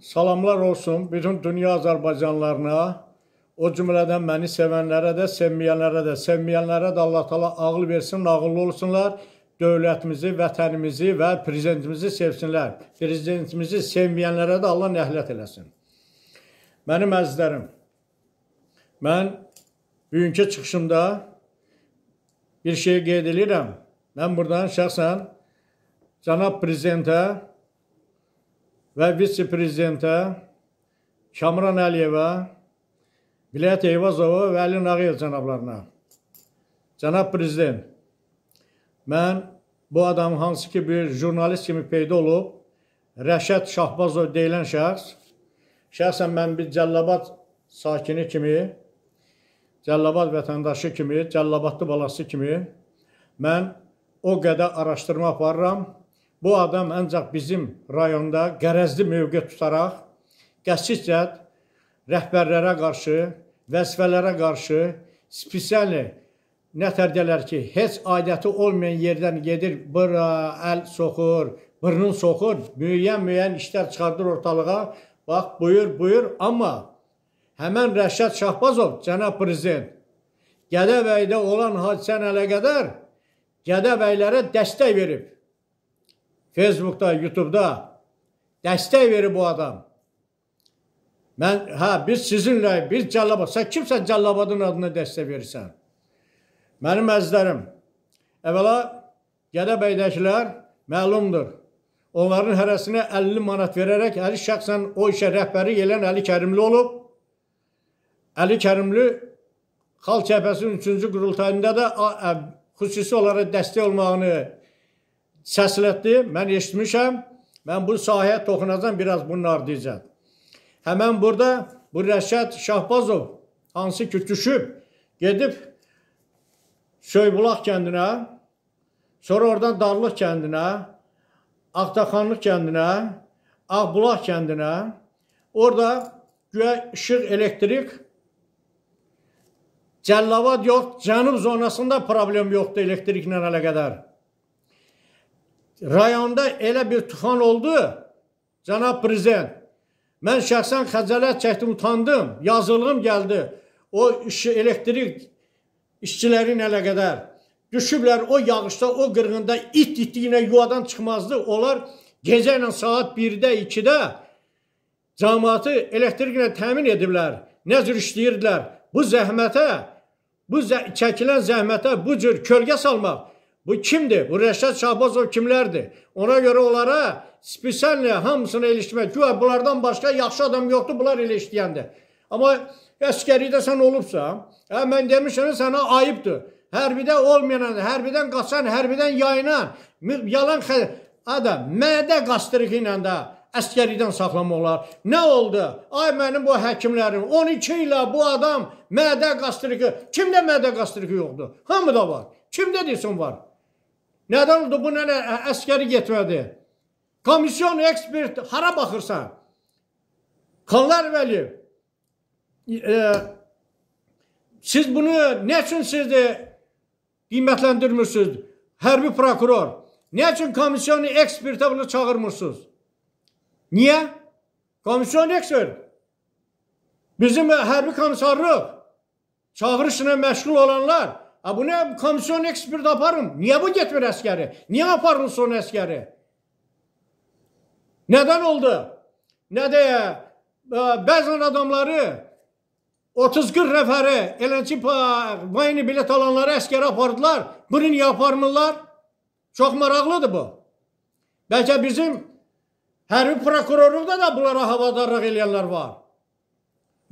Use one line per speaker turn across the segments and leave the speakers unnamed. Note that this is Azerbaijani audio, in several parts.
Salamlar olsun bütün dünya Azərbaycanlarına, o cümlədən məni sevənlərə də, sevməyənlərə də, sevməyənlərə də Allah təala ağıl versin, ağıllı olsunlar. Dövlətimizi, vətənimizi və prezidentimizi sevsinlər. Prezidentimizi sevməyənlərə də Allah nəhlət eləsin. Mənim əzizlərim, mən bugünkü çıxışımda bir şey qeyd edirəm. Mən buradan şəxsən cənab prezidentə və vitse-prezidentə Kamran Əliyevə, Vilayət Eyvazova və Əli Nağıyev cənablarına. Cənab Prezident, mən bu adam hansı ki bir jurnalist kimi peyda olub, Rəşət Şahbazov deyilən şəxs, şəxsən mən bir Cəllabad sakini kimi, Cəllabad vətəndaşı kimi, Cəllabadlı balası kimi mən o qədər araşdırma aparıram Bu adam ancaq bizim rayonda qərəzli mövqe tutaraq qəsdicə rəhbərlərə qarşı, vəzifələrə qarşı spesialni nə tərdələr ki, heç adəti olmayan yerdən gedir, bura əl soxur, burnun soxur, müəyyən-müəyyən işlər çıxardır ortalığa. Bax, buyur, buyur, amma həmən Rəşad Şahbazov, cənab prezident, Gədəbəydə olan hadisənə əlaqədar Gədəbəylərə dəstək verib. Facebookda, YouTube'da dəstək verir bu adam. Mən, hə, biz sizinlə, biz Cəllabad, sən kimsən Cəllabadın adına dəstək verirsən? Mənim əzizlərim, əvvəla Gədəbəydəkilər məlumdur. Onların hərəsinə 50 manat verərək Əli şəxsən o işə rəhbəri elən Əli Kərimli olub. Əli Kərimli Xalq Cəhbəsinin 3-cü qurultayında da xüsusi olaraq dəstək olmağını səslətdi, mən eşitmişəm. Mən bu sahəyə toxunacam, biraz bunlar deyəcəm. Həmən burada bu Rəşad Şahbazov, hansı ki, düşüb, gedib Söybulaq kəndinə, sonra oradan Darlıq kəndinə, Ağdaxanlıq kəndinə, Ağbulaq kəndinə, orada güya işıq elektrik, Cəllavad yox, cənub zonasında problem yoxdur elektriklə əlaqədar rayonda elə bir tufan oldu, cənab prezident. Mən şəxsən xəcələt çəkdim, utandım, yazılığım gəldi. O işi elektrik işçilərin elə qədər düşüblər o yağışda, o qırğında it itdiyinə yuvadan çıxmazdı. Onlar gecə ilə saat 1-də, 2-də cəmaatı elektriklə təmin ediblər. Nə cür işləyirdilər? Bu zəhmətə, bu zə çəkilən zəhmətə bu cür kölgə salmaq Bu kimdir? Bu Rəşad Şahbazov kimlərdir? Ona görə onlara spesiallə hamısına ilişmək. Güya bunlardan başqa yaxşı adam yoxdur, bunlar elə işləyəndir. Amma əskəridə sən olubsa, hə, mən demişəm, sənə ayıbdır. Hərbidə olmayan, hərbidən qaçan, hərbidən yayınan, yalan adam, mədə qastırığı ilə də əskəridən saxlamaq olar. Nə oldu? Ay mənim bu həkimlərim, 12 ilə bu adam mədə qastırığı, kimdə mədə qastırığı yoxdur? Hamı da var. Kimdə desin var? Neden oldu? Bu nə e, askeri getirdi? Komisyon ekspert hara baxırsan? Kanlar Vəliyev, e, siz bunu nə üçün siz e, qiymətləndirmirsiniz? Hərbi prokuror, nə üçün komisyonu ekspertə bunu çağırmırsınız? Niye? Komisyon ekspert. Bizim hərbi komisarlıq çağırışına meşgul olanlar A bu nə komisyon ekspert aparım? Niyə bu getmir əskəri? Niyə aparılsın əskəri? Nədən oldu? Nə deyə? Hə, bəzən adamları 30-40 nəfəri elənçi vayni bilet alanları əskərə apardılar. Bunu niyə aparmırlar? Çox maraqlıdır bu. Bəlkə bizim hərbi prokurorluqda da bunlara havadarlıq eləyənlər var.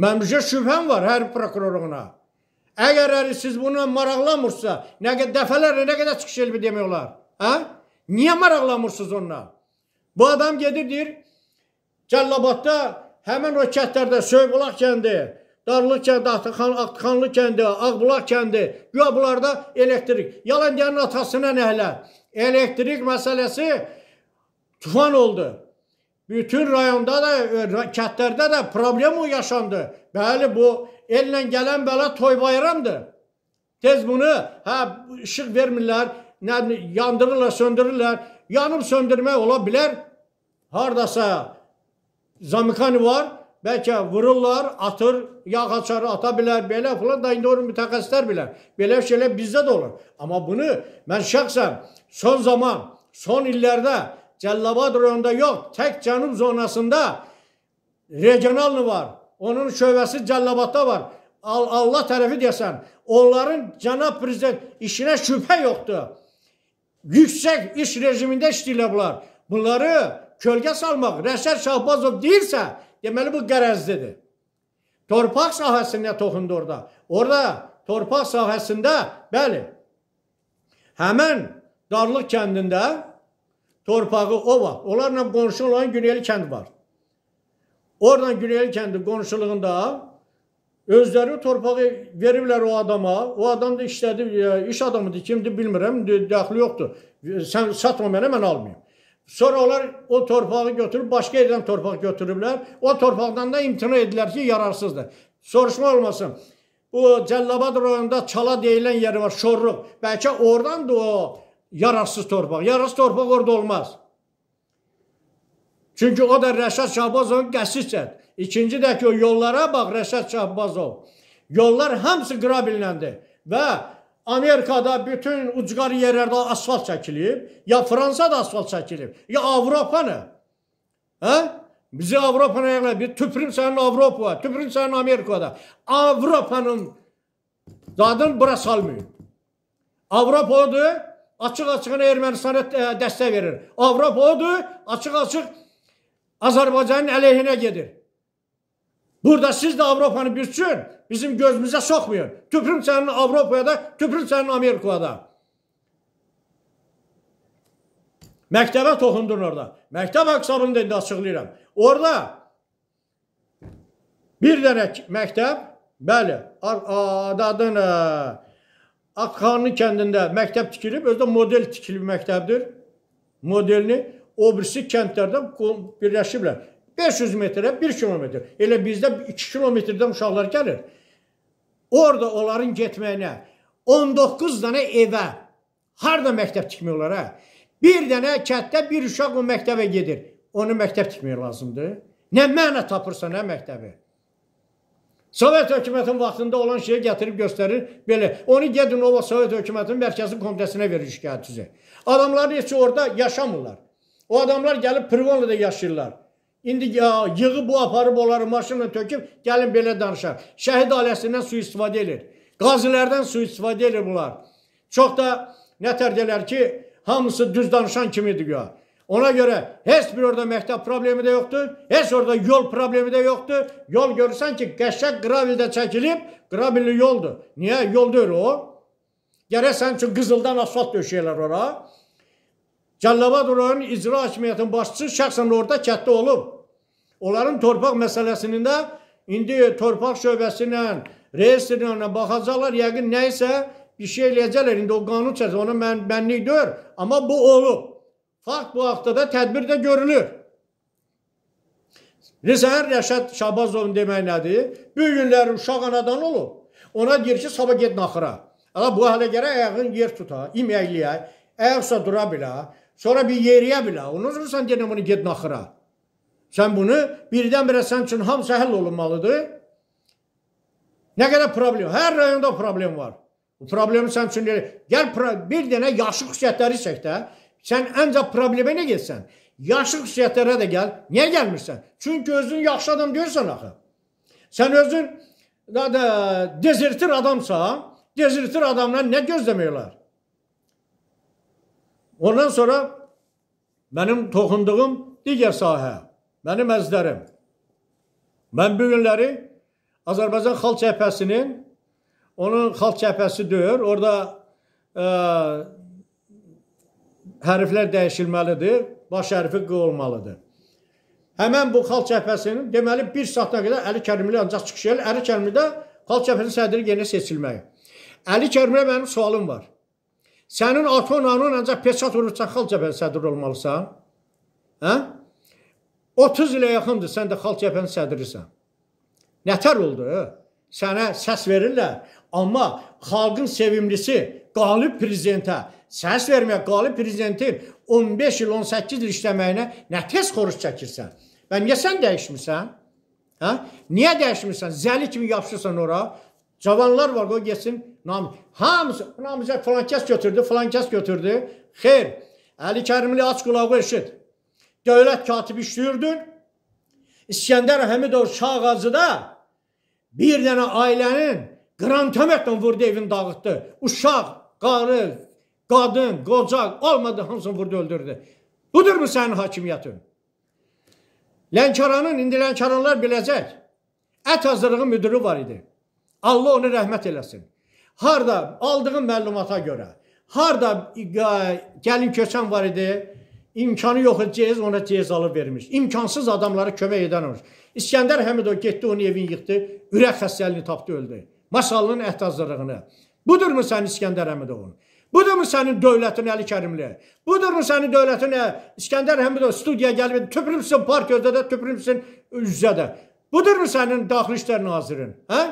Məncə şübhəm var hərbi prokurorluğuna. Əgər siz bununla maraqlanmırsa, nə qədər dəfələrlə nə qədər çıxış elmi demək olar? Hə? Niyə maraqlanmırsınız onunla? Bu adam gedir deyir, Cəllabadda həmin o kətlərdə Söybulaq kəndi, Darlı kəndi, Atıxan, Atıxanlı kəndi, Ağbulaq kəndi, güya bunlarda elektrik. Yalan deyənin atasına nəhlə. Elektrik məsələsi tufan oldu. Bütün rayonda da, e, kətlərdə də problem o yaşandı. Bəli, bu ellə gelen bela toy bayramdır. Tez bunu, ha işıq vermirlər, nə yandırırlar, söndürürlər. Yanıb söndürmək ola bilər. Hardasa zamikani var, Belki vururlar, atır, yağ açarı ata bilər, belə filan da indi onu mütəxəssislər bilər. Belə şeyler bizdə də olur. Amma bunu mən şəxsən son zaman, son illərdə Cəllabad rayonunda yox, tək cənub zonasında regionalını var. Onun şöbəsi Cəlilabadda var. Allah tərəfi deyəsən, onların cənab prezident işinə şübhə yoxdur. Yüksək iş rejimində işləyirlər bunlar. Bunları kölgə salmaq Rəşər Şahbazov deyirsə, deməli bu qərəzlidir. Torpaq sahəsinə toxundu orada. Orada torpaq sahəsində, bəli, həmən Darlıq kəndində torpağı o var. Onlarla qonşu olan Güneyli kənd var. Oradan Güneyli kəndi qonşuluğunda özləri torpağı veriblər o adama. O adam da işlədi, e, iş adamıdır, kimdir bilmirəm, daxili yoxdur. Sən satma mənə, mən almayım. Sonra onlar o torpağı götürüb başqa yerdən torpaq götürüblər. O torpaqdan da imtina edilər ki, yararsızdır. Soruşma olmasın. Bu Cəllabad rayonunda Çala deyilən yeri var, Şorluq. Bəlkə oradan da o yararsız torpaq. Yararsız torpaq orada olmaz. Çünki o da Rəşad Şahbazovun qəssisdir. İkinci də ki, o yollara bax Rəşad Şahbazov. Yollar hamısı qrabiləndir və Amerikada bütün ucqar yerlərdə asfalt çəkilib, ya Fransada asfalt çəkilib, ya Avropanı. Hə? Bizi Avropanı yəqlə, yəni? bir tüpürüm sənin Avropa, tüpürüm sənin Amerikada. Avropanın zadını bura salmayın. Avropa odur, açıq-açıqına Ermənistana e, dəstək verir. Avropa odur, açıq-açıq Azərbaycanın əleyhinə gedir. Burada siz də Avropanı büzçün, bizim gözümüzə soxmayın. Tüpürüm sənin Avropaya da, tüpürüm sənin Amerikaya da. Məktəbə toxundun orada. Məktəb haqsabını da indi açıqlayıram. Orada bir dənə məktəb, bəli, adadın Akxanlı kəndində məktəb tikilib, özü də model tikilib məktəbdir. Modelini o birisi kəndlərdə birləşiblər. 500 metrə 1 kilometr. Elə bizdə 2 kilometrdən uşaqlar gəlir. Orada onların getməyinə 19 dənə evə harda məktəb tikmək olar hə? Bir dənə kənddə bir uşaq o məktəbə gedir. Onu məktəb tikmək lazımdır. Nə məna tapırsan hə məktəbi? Sovet hökumətinin vaxtında olan şeyi gətirib göstərir. Belə, onu gedin o Sovet hökumətinin mərkəzi komitəsinə verir şikayətinizi. Adamların heç orada yaşamırlar. O adamlar gəlib Privanlıda yaşayırlar. İndi yığı bu aparıb onları maşınla töküb, gəlin belə danışaq. Şəhid ailəsindən sui-istifadə edir. Qazilərdən sui-istifadə edir bunlar. Çox da nətər deyirlər ki, hamısı düz danışan kimidir güya. Ona görə heç bir orada məktəb problemi də yoxdur, heç orada yol problemi də yoqdur. Yol görürsən ki, qəşəng qravildə çəkilib, qravilli yoldur. Niyə? Yol deyil o. Gərək sənin üçün qızıldan asfalt döşəyirlər ora. Cəlilabad rayon icra hakimiyyətinin başçısı şəxsən orada kətdə olub. Onların torpaq məsələsində indi torpaq şöbəsi ilə, reyestrlə baxacaqlar, yəqin nə isə bir şey eləyəcəklər. İndi o qanun çərçivəsində ona mən mənlik deyil, amma bu olub. Fakt bu haqda tədbir də görülür. Rizən Rəşad Şabazovun demək nədir? Bu günlər uşaq anadan olub. Ona deyir ki, sabah gedin axıra. Ala bu hələ gərək ayağın yer tuta, iməkliyə, ayaqsa dura bilə, Sonra bir yeriyə bilə. Ondan sonra sən deyən bunu get naxıra. Sən bunu birdən-birə sən üçün hamısı həll olunmalıdır. Nə qədər problem, hər rayonda problem var. Bu problemi sən üçün deyil. Gəl bir dənə yaxşı xüsusiyyətləri çək də. Sən ancaq problemə nə getsən? Yaxşı xüsusiyyətlərə də gəl. Niyə gəlmirsən? Çünki özün yaxşı adam deyirsən axı. Sən özün da, da dezertir adamsan, dezertir adamdan nə gözləmək olar? Ondan sonra mənim toxunduğum digər sahə, mənim əzlərim. Mən bu günləri Azərbaycan Xalq Cəbhəsinin onun Xalq Cəbhəsi deyir. Orada ə, e, hərflər dəyişilməlidir, baş hərfi q olmalıdır. Həmin bu Xalq Cəbhəsinin deməli 1 saatdan qədər Əli Kərimli ancaq çıxış gəlir. Əli Kərimlidə Xalq Cəbhəsinin sədri yenə seçilməyi. Əli Kərimliyə mənim sualım var. Sənin ata-ananın ancaq peçat vurub çaxal cəbhənin sədri olmalısan. Hə? 30 ilə yaxındır sən də xalq cəbhənin sədrisən. Nətər oldu? Hə? Sənə səs verirlər, amma xalqın sevimlisi qalib prezidentə səs verməyə, qalib prezidentin 15 il, 18 il işləməyinə nə tez xoruş çəkirsən? Və niyə sən dəyişmirsən? Hə? Niyə dəyişmirsən? Zəli kimi yapışırsan ora, Cavanlar var, qoy getsin. Nam hamısı namizəd falan kəs götürdü, falan kəs götürdü. Xeyr. Əli Kərimli aç qulağı eşit. Dövlət katibi işləyirdin. İskəndər Həmidov Şağ ağacıda bir dənə ailənin qrantömetlə vurdu, evini dağıtdı. Uşaq, qarı, qadın, qoca olmadı hamısını vurdu, öldürdü. Budur mu sənin hakimiyyətin? Lənkəranın, indi Lənkəranlar biləcək. Ət hazırlığı müdürü var idi. Allah onu rəhmət eləsin. Harda aldığım məlumata görə, harda e, gəlin köçən var idi, imkanı yox idi, cez ona cez alıb vermiş. İmkansız adamlara kömək edən olmuş. İskəndər Həmidov getdi, onun evini yıxdı, ürək xəstəliyini tapdı, öldü. Masallının əhd hazırlığını. Budurmu sən İskəndər Həmidovun? Budurmu sənin dövlətin Əli Kərimli? Budurmu sənin dövlətin e, İskəndər Həmidov studiyaya gəlib töpürmüsən park özdə də, töpürmüsən üz-üzə də. Budurmu sənin Daxili İşlər Nazirin? Hə?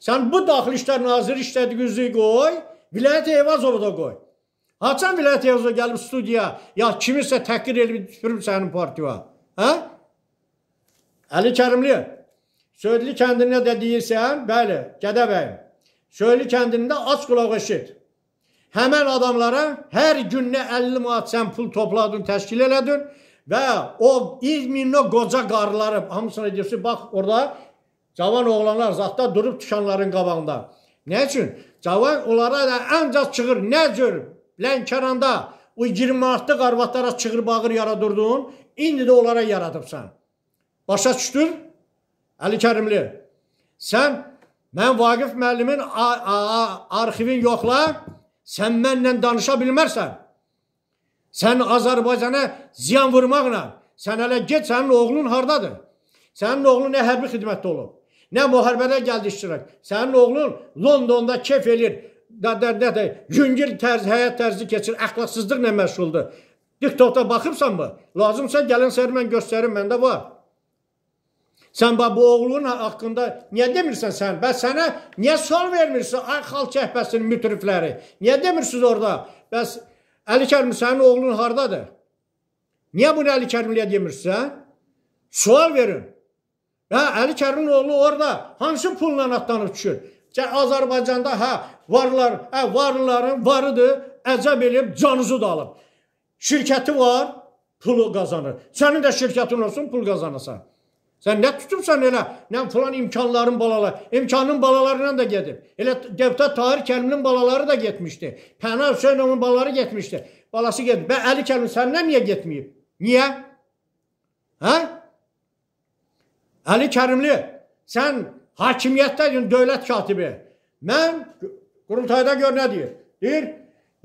Sən bu Daxili İşlər Naziri işlədiyi üzü qoy, Vilayət Eyvazovu da qoy. Haçan Vilayət Eyvazova gəlib studiyaya, ya kimisə təhqir edib düşürüm sənin partiya. Hə? Əli Kərimli, Söylü kəndində də deyirsən, bəli, Gədə bəyim. Söylü kəndində aç qulaq eşit. Həmən adamlara hər günlə 50 manat sən pul topladın, təşkil elədin və o İzmirli qoca qarıları hamısına deyirsən, bax orada Cavan oğlanlar zətdə durub dükanların qabağında. Nə üçün? Cavan onlara da ancaq çığır, nə cür? Lənkəranda o 20 artıq arvatlara çığır bağır yaradırdın, indi də onlara yaradıbsan. Başa düşdün? Əli Kərimli, sən mən Vaqif müəllimin arxivin yoxla, sən mənlə danışa bilmərsən. Sən Azərbaycana ziyan vurmaqla, sən hələ get, sənin oğlun hardadır? Sənin oğlun nə hərbi xidmətdə olub? Nə müharibədə gəldi iştirak. Sənin oğlun Londonda kef eləyir. Nədir? Yüngül tərz, həyat tərzi keçir, əxlaqsızlıqla məşğuldur. TikTokda baxırsanmı? Lazımsa gəlin səni mən göstərim, məndə var. Sən bax bu oğlun haqqında niyə demirsən sən? Bəs sənə niyə sual vermirsən ay xalq cəhbəsinin mütrifləri? Niyə demirsiniz orada? Bəs Əli Kərim sənin oğlun hardadır? Niyə bunu Əli Kərimliyə demirsən? Sual verin. Hə, Əli Kərimin oğlu orada hansı pulla atlanıb düşür? Azərbaycanda hə, varlar, hə, varlıların varıdır, əcəb elib, canızı da alıb. Şirkəti var, pulu qazanır. Sənin də şirkətin olsun, pul qazanırsan. Sən nə tutubsan elə, nə filan imkanların balaları, imkanın balalarından da gedib. Elə deputat Tahir Kərimlinin balaları da getmişdi. Pəna Hüseynovun balaları getmişdi. Balası gedib. Bə Əli Kərim səndən niyə getməyib? Niyə? Hə? Əli Kərimli, sən hakimiyyətdəydin dövlət katibi. Mən qurultayda gör nə deyir? Deyir,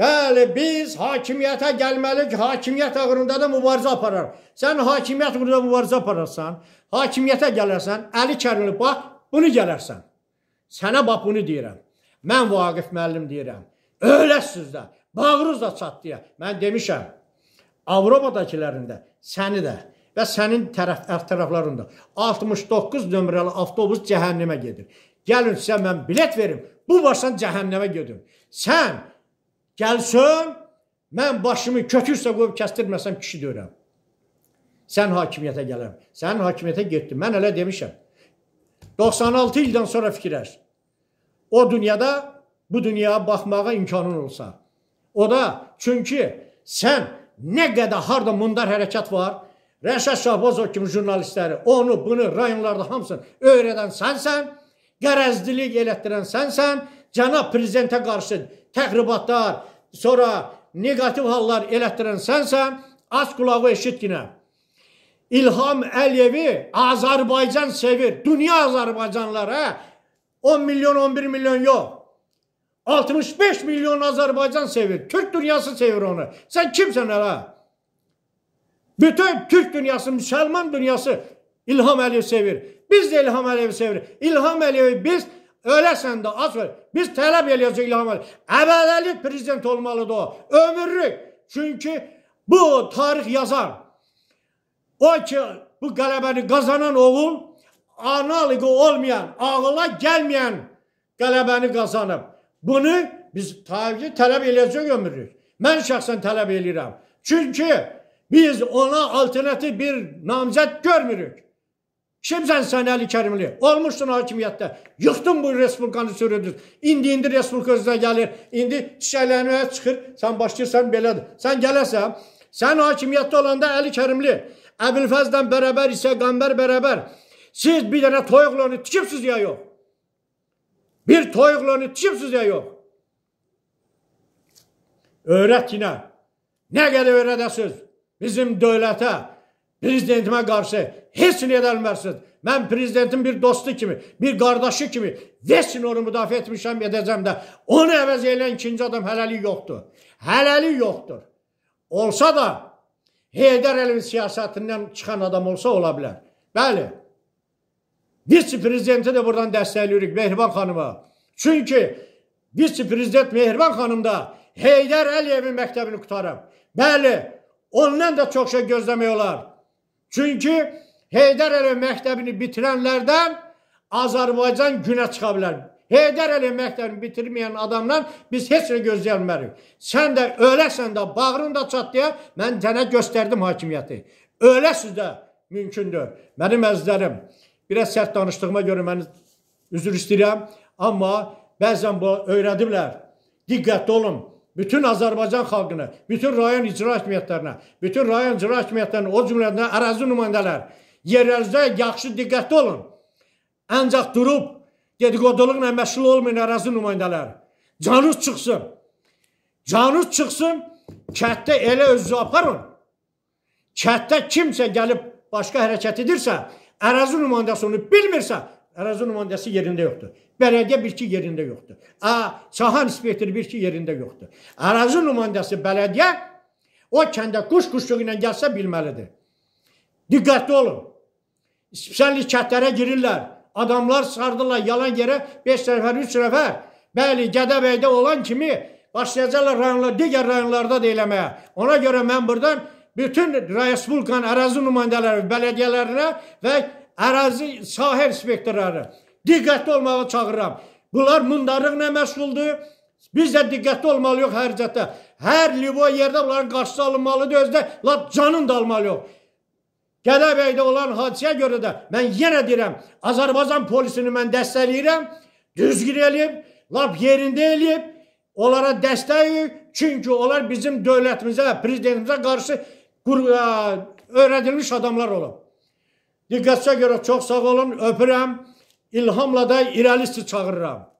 bəli biz hakimiyyətə gəlməliyik, hakimiyyət uğrunda da mübarizə aparar. Sən hakimiyyət uğrunda mübarizə apararsan, hakimiyyətə gələrsən, Əli Kərimli bax, bunu gələrsən. Sənə bax bunu deyirəm. Mən Vaqif müəllim deyirəm. Öləsiz də, bağrınız da çatdı. Mən demişəm, Avropadakilərində səni də və sənin tərəf ərt tərəflərində 69 nömrəli avtobus cəhənnəmə gedir. Gəlin sizə mən bilet verim. Bu başdan cəhənnəmə gedim. Sən gəlsən, mən başımı kötürsə qoyub kəstirməsəm kişi deyirəm. Sən hakimiyyətə gələm. Sən hakimiyyətə getdin. Mən elə demişəm. 96 ildən sonra fikirləş. O dünyada bu dünyaya baxmağa imkanın olsa. O da çünki sən nə qədər harda mundar hərəkət var, Rəşad Şahbazov kimi jurnalistləri onu, bunu rayonlarda hamısını öyrədən sənsən, qərəzdilik elətdirən sənsən, cənab prezidentə qarşı təqribatlar, sonra negativ hallar elətdirən sənsən, az qulağı eşit yenə. İlham Əliyevi Azərbaycan sevir. Dünya Azərbaycanları hə? 10 milyon, 11 milyon yox. 65 milyon Azərbaycan sevir. Türk dünyası sevir onu. Sən kimsən hələ? Bütün Türk dünyası, müsəlman dünyası İlham Əliyev sevir. Biz də İlham Əliyevi sevir. İlham Əliyevi biz öləsən də az ver. Biz tələb eləyəcək İlham Əliyev. Əvvəli prezident olmalıdır o. Ömürlük. Çünki bu tarix yazar. O ki bu qələbəni qazanan oğul analogu olmayan, ağıla gəlməyən qələbəni qazanıb. Bunu biz tabii ki tələb eləyəcək ömürlük. Mən şəxsən tələb eləyirəm. Çünki Biz ona alternatif bir namzet görmürük. Şimdiden sen Ali Kerimli olmuşsun hakimiyette. Yıktın bu Respublikanı sürüdür. İndi indi Respublika özüne gelir. İndi çiçeklerine çıkır. Sen başlayırsan belədir. Sen gelesen sen hakimiyette olanda Ali Kerimli Əbilfəzlə beraber ise Gamber beraber. Siz bir tane toyuqlarını tikipsiz ya yok. Bir toyuqlarını tikipsiz ya yok. Öğret yine. Ne kadar öğretəsiz? bizim dövlətə, prezidentimə qarşı heç nə edə bilmərsiniz. Mən prezidentin bir dostu kimi, bir qardaşı kimi veçin onu müdafiə etmişəm, edəcəm də. Onu əvəz eləyən ikinci adam hələlik yoxdur. Hələlik yoxdur. Olsa da Heydər Əliyevin siyasətindən çıxan adam olsa ola bilər. Bəli. Vitse-prezidenti də buradan dəstəkləyirik Mehriban xanıma. Çünki vitse-prezident Mehriban xanım da Heydər Əliyevin məktəbini qutarıb. Bəli, Ondan da çox şey gözləmək olar. Çünki Heydər Əliyev məktəbini bitirənlərdən Azərbaycan günə çıxa bilər. Heydər Əliyev məktəbini bitirməyən adamdan biz heç nə gözləyənmərik. Sən də öləsən də, bağrın da çatlaya, mən sənə göstərdim hakimiyyəti. Öləsiz də mümkündür. Mənim əzizlərim, biraz sərt danışdığıma görə məni üzr istəyirəm. Amma bəzən bu öyrədiblər. Diqqətli olun bütün Azərbaycan xalqına, bütün rayon icra hakimiyyətlərinə, bütün rayon icra hakimiyyətlərinə, o cümlədən ərazi nümayəndələr, yerlərinizdə yaxşı diqqətli olun. Ancaq durub dedikoduluqla məşğul olmayın ərazi nümayəndələr. Canınız çıxsın. Canınız çıxsın, kətdə elə özünüzü aparın. Kətdə kimsə gəlib başqa hərəkət edirsə, ərazi nümayəndəsi onu bilmirsə, ərazi nümayəndəsi yerində yoxdur. Bələdiyyə bir ki yerində yoxdur. A, saha inspektoru bir ki yerində yoxdur. Ərazi nümayəndəsi bələdiyyə o kəndə quş quşluğu ilə gəlsə bilməlidir. Diqqətli olun. Spesialli kətlərə girirlər. Adamlar sardırlar yalan yerə 5 nəfər, 3 nəfər. Bəli, Gədəbəydə olan kimi başlayacaqlar rayonlar, digər rayonlarda da eləməyə. Ona görə mən buradan bütün Respublikan ərazi nümayəndələri, bələdiyyələrinə və ərazi sahə inspektorları Diqqətli olmağa çağırıram. Bunlar mundarlıqla məşğuldur. Biz də diqqətli olmalı yox hər cəhətdə. Hər libo yerdə bunların qarşısı alınmalıdır özdə. Lap canın da almalı yox. Gədəbəydə olan hadisəyə görə də mən yenə deyirəm, Azərbaycan polisini mən dəstəkləyirəm. Düzgün eləyib, lap yerində eləyib. Onlara dəstəyik, çünki onlar bizim dövlətimizə, prezidentimizə qarşı qur, ə, öyrədilmiş adamlar olub. Diqqətçə görə çox sağ olun, öpürəm. İlhamla da irəli çağırıram.